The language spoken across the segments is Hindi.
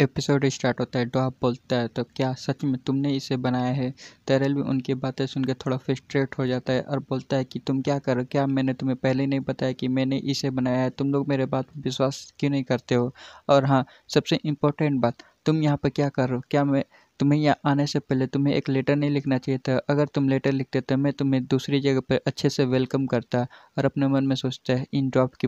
एपिसोड स्टार्ट होता है डॉप बोलता है तो क्या सच में तुमने इसे बनाया है तैरल भी उनकी बातें सुनकर थोड़ा फ्रस्ट्रेट हो जाता है और बोलता है कि तुम क्या करो क्या मैंने तुम्हें पहले ही नहीं बताया कि मैंने इसे बनाया है तुम लोग मेरे बात पर विश्वास क्यों नहीं करते हो और हाँ सबसे इम्पोर्टेंट बात तुम यहाँ पर क्या कर रहे हो क्या मैं तुम्हें यहाँ आने से पहले तुम्हें एक लेटर नहीं लिखना चाहिए था अगर तुम लेटर लिखते तो मैं तुम्हें दूसरी जगह पर अच्छे से वेलकम करता और अपने मन में सोचता है इन ड्रॉप की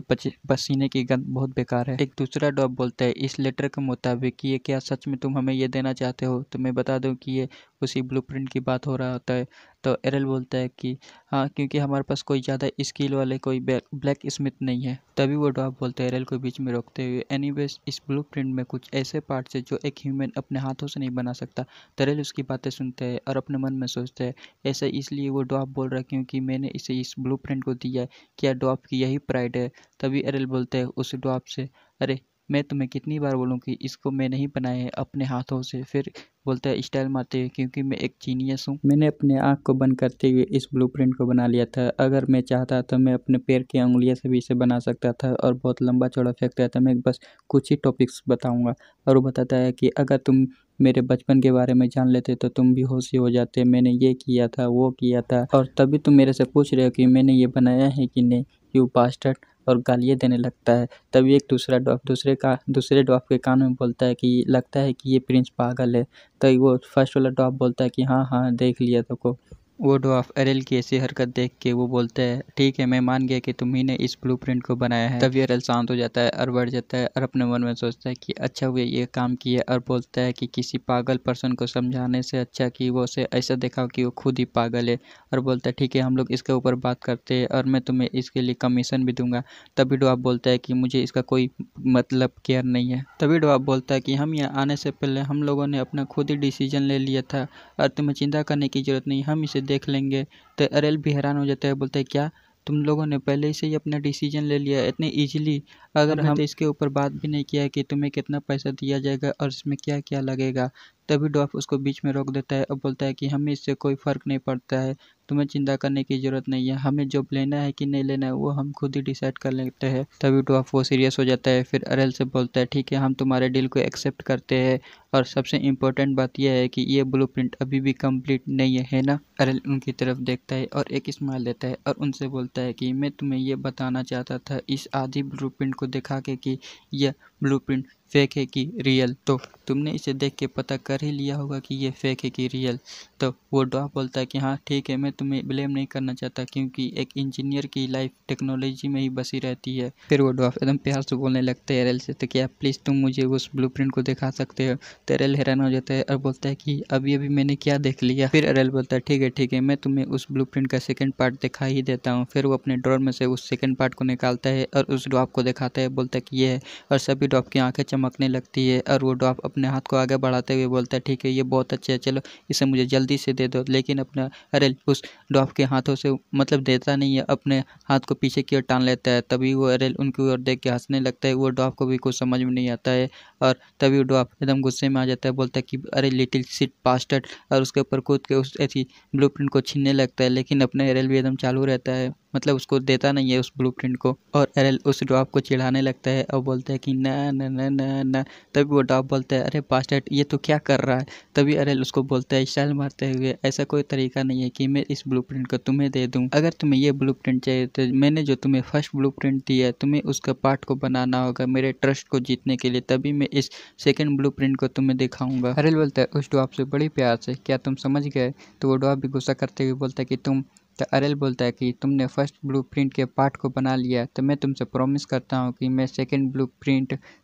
पसीने की गंद बहुत बेकार है एक दूसरा ड्रॉप बोलता है इस लेटर के मुताबिक कि ये क्या सच में तुम हमें ये देना चाहते हो तो मैं बता दूँ कि ये उसी ब्लूप्रिंट की बात हो रहा होता है तो एरल बोलता है कि हाँ क्योंकि हमारे पास कोई ज़्यादा स्किल वाले कोई ब्लैक स्मिथ नहीं है तभी वो डॉप बोलते हैं एरल को बीच में रोकते हुए एनी इस ब्लू में कुछ ऐसे पार्ट्स है जो एक ह्यूमन अपने हाथों से नहीं बना सकता तरल तो उसकी बातें सुनते हैं और अपने मन में सोचते हैं ऐसा इसलिए वो डॉप बोल रहा है क्योंकि मैंने इसे इस ब्लू को दिया है क्या डॉप की यही प्राइड है तभी एरल बोलते हैं उस डॉप से अरे मैं तुम्हें कितनी बार बोलूँ कि इसको मैं नहीं बनाया अपने हाथों से फिर बोलता है स्टाइल मारते हुए क्योंकि मैं एक जीनियस हूँ मैंने अपने आँख को बंद करते हुए इस ब्लूप्रिंट को बना लिया था अगर मैं चाहता तो मैं अपने पैर की उंगलियाँ से भी इसे बना सकता था और बहुत लंबा चौड़ा फेंकता था मैं बस कुछ ही टॉपिक्स बताऊँगा और वो बताता है कि अगर तुम मेरे बचपन के बारे में जान लेते तो तुम भी होशी हो जाते मैंने ये किया था वो किया था और तभी तुम मेरे से पूछ रहे हो कि मैंने ये बनाया है कि नहीं यू पास्टर्ड और गालियाँ देने लगता है तभी एक दूसरा डॉग दूसरे का दूसरे डॉग के कान में बोलता है कि लगता है कि ये प्रिंस पागल है तभी तो वो फर्स्ट वाला डॉग बोलता है कि हाँ हाँ देख लिया तो को वो डॉफ एरल की ऐसी हरकत देख के वो बोलते हैं ठीक है मैं मान गया कि तुम ही ने इस ब्लू को बनाया है तब एरल शांत हो जाता है और बढ़ जाता है और अपने मन में सोचता है कि अच्छा हुआ ये काम किया और बोलता है कि किसी पागल पर्सन को समझाने से अच्छा कि वो उसे ऐसा देखा कि वो खुद ही पागल है और बोलता है ठीक है हम लोग इसके ऊपर बात करते हैं और मैं तुम्हें इसके लिए कमीशन भी दूंगा तभी डॉफ बोलता है कि मुझे इसका कोई मतलब केयर नहीं है तभी डॉफ बोलता है कि हम यहाँ आने से पहले हम लोगों ने अपना खुद ही डिसीजन ले लिया था और तुम्हें चिंता करने की जरूरत नहीं हम इसे देख लेंगे तो अरेल भी हैरान हो जाता है बोलते हैं क्या तुम लोगों ने पहले से ही अपना डिसीजन ले लिया इतने इजीली अगर हम इसके ऊपर बात भी नहीं किया कि तुम्हें कितना पैसा दिया जाएगा और इसमें क्या क्या लगेगा तभी डॉफ उसको बीच में रोक देता है और बोलता है कि हमें इससे कोई फ़र्क नहीं पड़ता है तुम्हें चिंता करने की ज़रूरत नहीं है हमें जॉब लेना है कि नहीं लेना है वो हम खुद ही डिसाइड कर लेते हैं तभी तो वो सीरियस हो जाता है फिर अरेल से बोलता है ठीक है हम तुम्हारे डील को एक्सेप्ट करते हैं और सबसे इम्पोर्टेंट बात यह है कि ये ब्लू अभी भी कम्प्लीट नहीं है है ना अरेल उनकी तरफ देखता है और एक स्माइल देता है और उनसे बोलता है कि मैं तुम्हें यह बताना चाहता था इस आधी ब्लू को दिखा के कि यह ब्लूप्रिंट फेक है कि रियल तो तुमने इसे देख के पता कर ही लिया होगा कि ये फेक है कि रियल तो वो डॉफ बोलता है कि हाँ ठीक है मैं तुम्हें ब्लेम नहीं करना चाहता क्योंकि एक इंजीनियर की लाइफ टेक्नोलॉजी में ही बसी रहती है फिर वो डॉफ एकदम प्यार से बोलने लगते हैं रेल से तो क्या प्लीज़ तुम मुझे उस ब्लू को दिखा सकते हो तो रेल हैरान हो जाता है और बोलता है कि अभी अभी मैंने क्या देख लिया फिर रेल बोलता है ठीक है ठीक है मैं तुम्हें उस ब्लू का सेकेंड पार्ट दिखा ही देता हूँ फिर वो अपने ड्रॉर में से उस सेकेंड पार्ट को निकालता है और उस डॉप को दिखाता है बोलता है कि ये है और सभी डॉप की आंखें चमकने लगती है और वो डॉप अपने हाथ को आगे बढ़ाते हुए बोलता है ठीक है ये बहुत अच्छे है चलो इसे मुझे जल्दी से दे दो लेकिन अपना अरे उस डॉप के हाथों से मतलब देता नहीं है अपने हाथ को पीछे की ओर टान लेता है तभी वो अरेल उनकी ओर देख के हंसने लगता है वो डॉप को भी कुछ समझ में नहीं आता है और तभी वो डॉप एकदम गुस्से में आ जाता है बोलता है कि अरे लिटिल सिट पास्टर्ड और उसके ऊपर कूद के उस ऐसी ब्लू को छीनने लगता है लेकिन अपने अरेल भी एकदम चालू रहता है मतलब उसको देता नहीं है उस ब्लू को और एरल उस ड्रॉप को चिढ़ाने लगता है और बोलता है कि न न न न न तभी वो ड्रॉप बोलता है अरे पास्टेट ये तो क्या कर रहा है तभी एरल उसको बोलता है स्टाइल मारते हुए ऐसा कोई तरीका नहीं है कि मैं इस ब्लू को तुम्हें दे दूँ अगर तुम्हें ये ब्लू चाहिए तो मैंने जो तुम्हें फर्स्ट ब्लू दिया है तुम्हें उसका पार्ट को बनाना होगा मेरे ट्रस्ट को जीतने के लिए तभी मैं इस सेकेंड ब्लू को तुम्हें दिखाऊंगा अरेल बोलता है उस ड्रॉप से बड़ी प्यार से क्या तुम समझ गए तो वो ड्रॉप भी गुस्सा करते हुए बोलता है कि तुम तो अरेल बोलता है कि तुमने फर्स्ट ब्लू के पार्ट को बना लिया तो मैं तुमसे प्रोमिस करता हूँ कि मैं सेकेंड ब्लू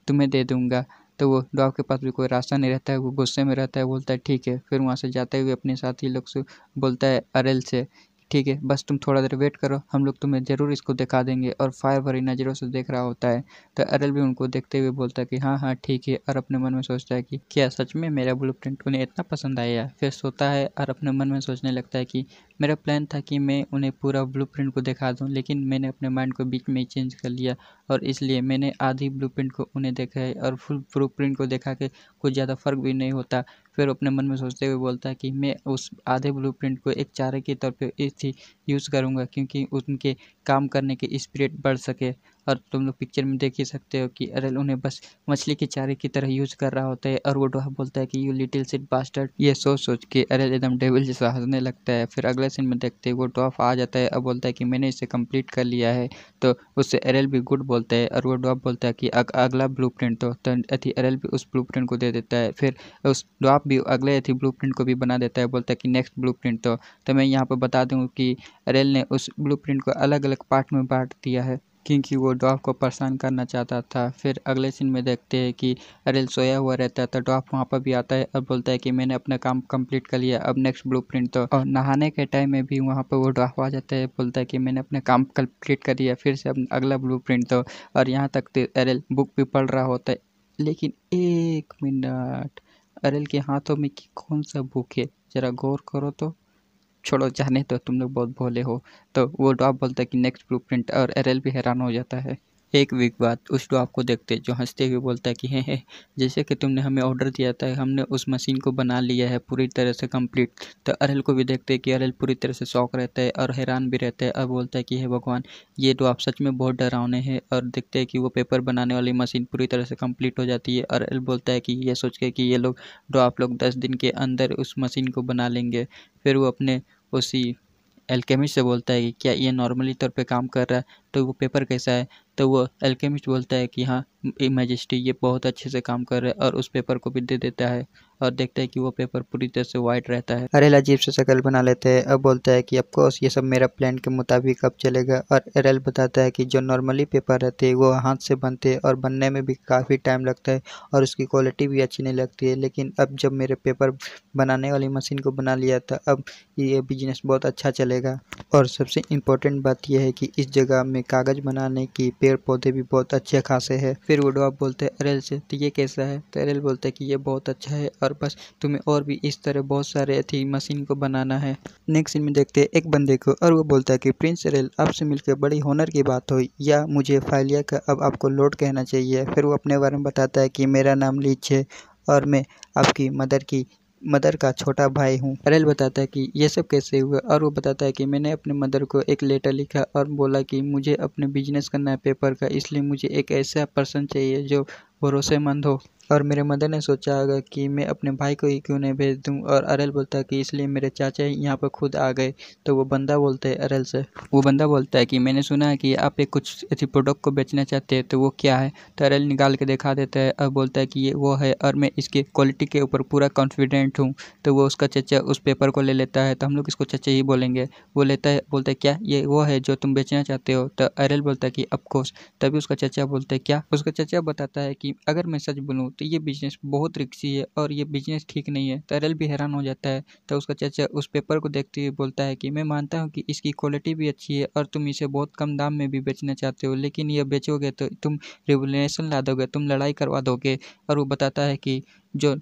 तुम्हें दे दूँगा तो वो डॉग के पास भी कोई रास्ता नहीं रहता है वो गुस्से में रहता है बोलता है ठीक है फिर वहाँ से जाते हुए अपने साथी लोग से बोलता है अरेल से ठीक है बस तुम थोड़ा देर वेट करो हम लोग तुम्हें ज़रूर इसको दिखा देंगे और फायर भरी नज़रों से देख रहा होता है तो अरल भी उनको देखते हुए बोलता है कि हाँ हाँ ठीक है और अपने मन में सोचता है कि क्या सच में मेरा ब्लू प्रिंट उन्हें इतना पसंद आया फिर सोता है और अपने मन में सोचने लगता है कि मेरा प्लान था कि मैं उन्हें पूरा ब्लूप्रिंट को दिखा दूँ लेकिन मैंने अपने माइंड को बीच में ही चेंज कर लिया और इसलिए मैंने आधी ब्लूप्रिंट को उन्हें देखा है और फुल ब्लू को देखा के कुछ ज़्यादा फ़र्क भी नहीं होता फिर अपने मन में सोचते हुए बोलता कि मैं उस आधे ब्लूप्रिंट को एक चारे के तौर पे थी यूज़ करूँगा क्योंकि उनके काम करने के स्पिरिट बढ़ सके और तुम लोग पिक्चर में देख ही सकते हो कि अरे उन्हें बस मछली के चारे की तरह यूज़ कर रहा होता है और वो डोहा बोलता है कि यू लिटिल सिट बास्टर्ड ये सोच सोच के अरे एकदम डेविल जैसा हंसने लगता है फिर अगले सीन में देखते हैं वो डॉफ आ जाता है और बोलता है कि मैंने इसे कंप्लीट कर लिया है तो उससे अरल भी गुड बोलता है और वो डॉफ बोलता है कि अग, अगला ब्लू प्रिंट तो।, तो अथी अरल भी उस ब्लू प्रिंट को दे देता है फिर उस डॉफ भी अगले अथी ब्लू प्रिंट को भी बना देता है बोलता है कि नेक्स्ट ब्लू प्रिंट तो मैं यहाँ पर बता दूँ कि रेल ने उस ब्लूप्रिंट को अलग अलग पार्ट में बांट दिया है क्योंकि वो डॉफ को परेशान करना चाहता था फिर अगले सीन में देखते हैं कि रेल सोया हुआ रहता है तो डॉफ वहाँ पर भी आता है और बोलता है कि मैंने अपना काम कंप्लीट कर लिया अब नेक्स्ट ब्लू प्रिंट तो और नहाने के टाइम में भी वहाँ पर वो डॉफ आ जाता है बोलता है कि मैंने अपना काम कंप्लीट कर लिया फिर से अगला ब्लू प्रिंट तो और यहाँ तक अरेल तो बुक भी पढ़ रहा होता है लेकिन एक मिनट अरेल के हाथों में कौन सा बुक है ज़रा गौर करो तो छोड़ो जाने तो तुम लोग बहुत भोले हो तो वो डॉप बोलता है कि नेक्स्ट प्रिंट और एर भी हैरान हो जाता है एक वीक बाद उस डॉप को देखते जो हंसते हुए बोलता है कि हे हे जैसे कि तुमने हमें ऑर्डर दिया था हमने उस मशीन को बना लिया है पूरी तरह से कंप्लीट तो अरल को भी देखते हैं कि अरल पूरी तरह से शौक रहता है और हैरान भी रहता है और बोलता है कि हे भगवान ये डॉप सच में बहुत डरावने हैं और देखते हैं कि वो पेपर बनाने वाली मशीन पूरी तरह से कम्प्लीट हो जाती है और अरल बोलता है कि ये सोच के कि ये लोग डॉप लोग दस दिन के अंदर उस मशीन को बना लेंगे फिर वो अपने उसी एल्केमिस्ट से बोलता है कि क्या ये नॉर्मली तौर पे काम कर रहा है तो वो पेपर कैसा है तो वो एल्केमिस्ट बोलता है कि हाँ मैजेस्टी ये बहुत अच्छे से काम कर रहा है और उस पेपर को भी दे देता है और देखता है कि वो पेपर पूरी तरह से वाइट रहता है अरेल अजीब से शकल बना लेते हैं अब बोलता है कि अफकोर्स ये सब मेरा प्लान के मुताबिक अब चलेगा और अरेल बताता है कि जो नॉर्मली पेपर रहते हैं वो हाथ से बनते हैं और बनने में भी काफ़ी टाइम लगता है और उसकी क्वालिटी भी अच्छी नहीं लगती है लेकिन अब जब मेरे पेपर बनाने वाली मशीन को बना लिया था अब ये बिजनेस बहुत अच्छा चलेगा और सबसे इम्पोर्टेंट बात यह है कि इस जगह में कागज़ बनाने की पेड़ पौधे भी बहुत अच्छे खासे है फिर वो डॉब बोलते हैं अरेल से तो ये कैसा है तो अरेल बोलते हैं कि ये बहुत अच्छा है और बस तुम्हें और भी इस तरह बहुत सारे थी मशीन को बनाना है नेक्स्ट सीन में देखते हैं एक बंदे को और वो बोलता है कि प्रिंस अरेल आपसे मिलकर बड़ी हुनर की बात हुई या मुझे फाइलिया का अब आपको लोड कहना चाहिए फिर वो अपने बारे में बताता है कि मेरा नाम लीच है और मैं आपकी मदर की मदर का छोटा भाई हूँ अरेल बताता है कि ये सब कैसे हुआ और वो बताता है कि मैंने अपने मदर को एक लेटर लिखा और बोला कि मुझे अपने बिजनेस करना है पेपर का इसलिए मुझे एक ऐसा पर्सन चाहिए जो भरोसेमंद हो और मेरे मदर ने सोचा होगा कि मैं अपने भाई को ही क्यों नहीं भेज दूँ और अरल बोलता है कि इसलिए मेरे चाचा ही यहाँ पर खुद आ गए तो वो बंदा बोलते हैं अरल से वो बंदा बोलता है कि मैंने सुना है कि आप एक कुछ ऐसी प्रोडक्ट को बेचना चाहते हैं तो वो क्या है तो अरल निकाल के दिखा देता है और बोलता है कि ये वो है और मैं इसके क्वालिटी के ऊपर पूरा कॉन्फिडेंट हूँ तो वो उसका चचा उस पेपर को ले लेता है तो हम लोग इसको चचा ही बोलेंगे वो लेता है बोलता है क्या ये वो है जो तुम बेचना चाहते हो तो अरल बोलता है कि अफकोर्स तभी उसका चचा बोलते हैं क्या उसका चचा बताता है कि कि अगर मैं सच बोलूँ तो ये बिजनेस बहुत रिक्सी है और ये बिजनेस ठीक नहीं है तरल भी हैरान हो जाता है तो उसका चाचा उस पेपर को देखते हुए बोलता है कि मैं मानता हूँ कि इसकी क्वालिटी भी अच्छी है और तुम इसे बहुत कम दाम में भी बेचना चाहते हो लेकिन यह बेचोगे तो तुम रेवोल्यूशन ला दोगे तुम लड़ाई करवा दोगे और वो बताता है कि जो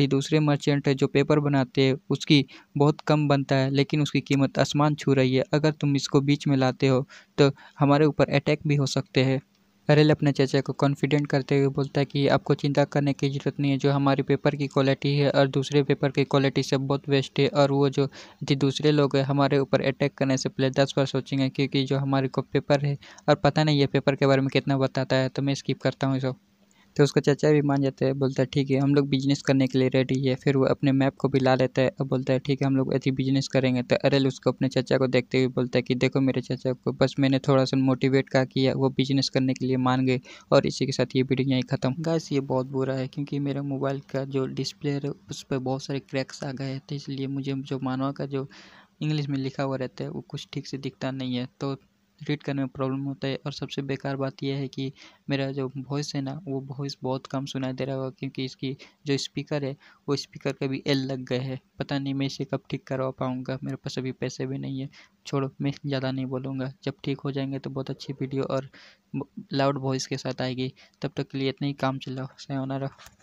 थी दूसरे मर्चेंट है जो पेपर बनाते हैं उसकी बहुत कम बनता है लेकिन उसकी कीमत आसमान छू रही है अगर तुम इसको बीच में लाते हो तो हमारे ऊपर अटैक भी हो सकते हैं करेल अपने चाचा को कॉन्फिडेंट करते हुए बोलता है कि आपको चिंता करने की ज़रूरत नहीं है जो हमारे पेपर की क्वालिटी है और दूसरे पेपर की क्वालिटी से बहुत बेस्ट है और वो जो दूसरे लोग हैं हमारे ऊपर अटैक करने से पहले दस बार सोचेंगे क्योंकि जो हमारे को पेपर है और पता नहीं ये पेपर के बारे में कितना बताता है तो मैं स्किप करता हूँ इसको तो उसका चाचा भी मान जाता है बोलता है ठीक है हम लोग बिजनेस करने के लिए रेडी है फिर वो अपने मैप को भी ला लेता है और बोलता है ठीक है हम लोग ऐसी बिजनेस करेंगे तो अरेल उसको अपने चाचा को देखते हुए बोलता है कि देखो मेरे चाचा को बस मैंने थोड़ा सा मोटिवेट का किया वो बिजनेस करने के लिए मान गए और इसी के साथ ये वीडियो यहीं ख़त्म गैस ये बहुत बुरा है क्योंकि मेरा मोबाइल का जो डिस्प्ले है उस पर बहुत सारे क्रैक्स आ गए थे तो इसलिए मुझे जो मानवा का जो इंग्लिश में लिखा हुआ रहता है वो कुछ ठीक से दिखता नहीं है तो रीड करने में प्रॉब्लम होता है और सबसे बेकार बात यह है कि मेरा जो वॉइस है ना वो वॉइस बहुत कम सुनाई दे रहा होगा क्योंकि इसकी जो स्पीकर है वो स्पीकर का भी एल लग गए है पता नहीं मैं इसे कब ठीक करवा पाऊँगा मेरे पास अभी पैसे भी नहीं है छोड़ो मैं ज़्यादा नहीं बोलूँगा जब ठीक हो जाएंगे तो बहुत अच्छी वीडियो और लाउड वॉइस के साथ आएगी तब तक के लिए इतना ही काम चलाओ सयोनारा